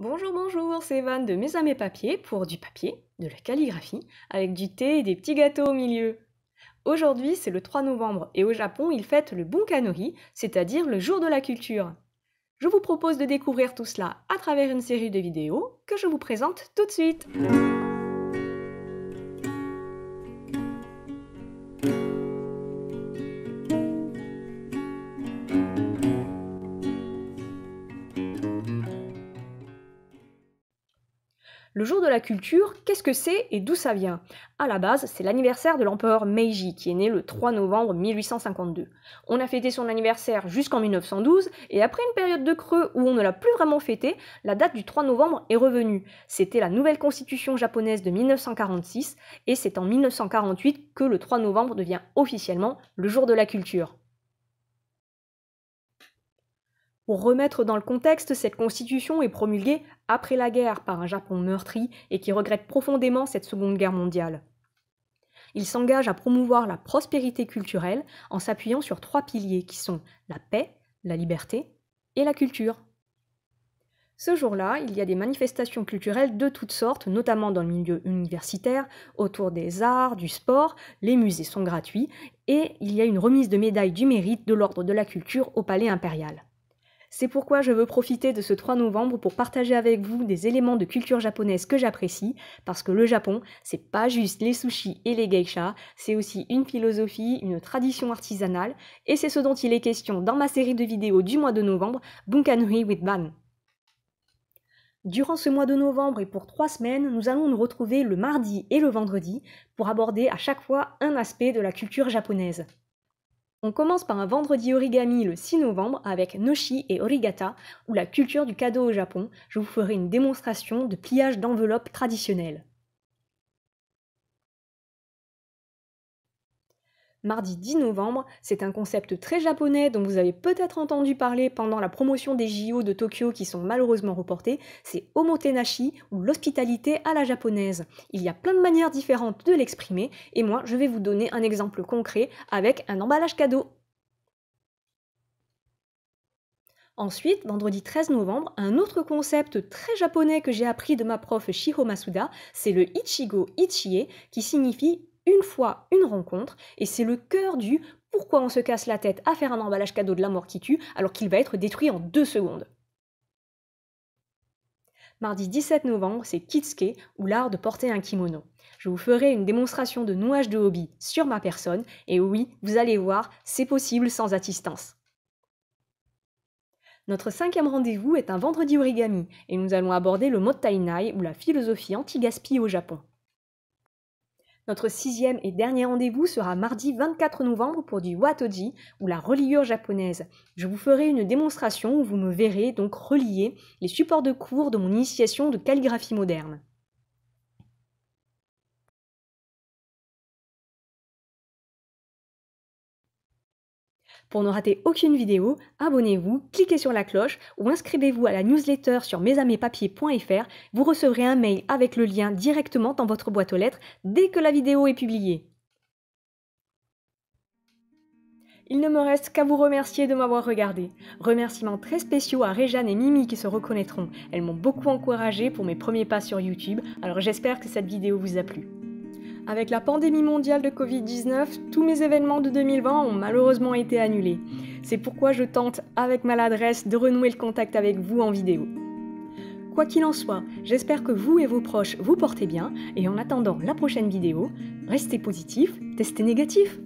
Bonjour, bonjour, c'est Van de Mes amis papiers pour du papier, de la calligraphie, avec du thé et des petits gâteaux au milieu. Aujourd'hui, c'est le 3 novembre et au Japon, ils fêtent le Bunkanori, c'est-à-dire le jour de la culture. Je vous propose de découvrir tout cela à travers une série de vidéos que je vous présente tout de suite. Le jour de la culture, qu'est-ce que c'est et d'où ça vient À la base, c'est l'anniversaire de l'empereur Meiji qui est né le 3 novembre 1852. On a fêté son anniversaire jusqu'en 1912 et après une période de creux où on ne l'a plus vraiment fêté, la date du 3 novembre est revenue. C'était la nouvelle constitution japonaise de 1946 et c'est en 1948 que le 3 novembre devient officiellement le jour de la culture. Pour remettre dans le contexte, cette constitution est promulguée après la guerre par un Japon meurtri et qui regrette profondément cette Seconde Guerre mondiale. Il s'engage à promouvoir la prospérité culturelle en s'appuyant sur trois piliers qui sont la paix, la liberté et la culture. Ce jour-là, il y a des manifestations culturelles de toutes sortes, notamment dans le milieu universitaire, autour des arts, du sport, les musées sont gratuits, et il y a une remise de médailles du mérite de l'ordre de la culture au palais impérial. C'est pourquoi je veux profiter de ce 3 novembre pour partager avec vous des éléments de culture japonaise que j'apprécie, parce que le Japon, c'est pas juste les sushis et les geishas, c'est aussi une philosophie, une tradition artisanale, et c'est ce dont il est question dans ma série de vidéos du mois de novembre, Bunkanui with Ban. Durant ce mois de novembre et pour trois semaines, nous allons nous retrouver le mardi et le vendredi pour aborder à chaque fois un aspect de la culture japonaise. On commence par un vendredi origami le 6 novembre avec Noshi et Origata, ou la culture du cadeau au Japon. Je vous ferai une démonstration de pliage d'enveloppes traditionnelles. mardi 10 novembre. C'est un concept très japonais dont vous avez peut-être entendu parler pendant la promotion des JO de Tokyo qui sont malheureusement reportés. C'est omotenashi ou l'hospitalité à la japonaise. Il y a plein de manières différentes de l'exprimer et moi je vais vous donner un exemple concret avec un emballage cadeau. Ensuite, vendredi 13 novembre, un autre concept très japonais que j'ai appris de ma prof Shiho Masuda, c'est le Ichigo Ichie, qui signifie une fois une rencontre, et c'est le cœur du pourquoi on se casse la tête à faire un emballage cadeau de la mort qui tue alors qu'il va être détruit en deux secondes. Mardi 17 novembre, c'est Kitsuke ou l'art de porter un kimono. Je vous ferai une démonstration de nouage de hobby sur ma personne et oui, vous allez voir, c'est possible sans assistance. Notre cinquième rendez-vous est un vendredi origami et nous allons aborder le mot tainai ou la philosophie anti-gaspi au Japon. Notre sixième et dernier rendez-vous sera mardi 24 novembre pour du Watoji ou la reliure japonaise. Je vous ferai une démonstration où vous me verrez donc relier les supports de cours de mon initiation de calligraphie moderne. Pour ne rater aucune vidéo, abonnez-vous, cliquez sur la cloche ou inscrivez-vous à la newsletter sur mesamépapier.fr. Vous recevrez un mail avec le lien directement dans votre boîte aux lettres dès que la vidéo est publiée. Il ne me reste qu'à vous remercier de m'avoir regardé. Remerciements très spéciaux à Réjeanne et Mimi qui se reconnaîtront. Elles m'ont beaucoup encouragé pour mes premiers pas sur YouTube, alors j'espère que cette vidéo vous a plu. Avec la pandémie mondiale de Covid-19, tous mes événements de 2020 ont malheureusement été annulés. C'est pourquoi je tente, avec maladresse, de renouer le contact avec vous en vidéo. Quoi qu'il en soit, j'espère que vous et vos proches vous portez bien, et en attendant la prochaine vidéo, restez positifs, testez négatifs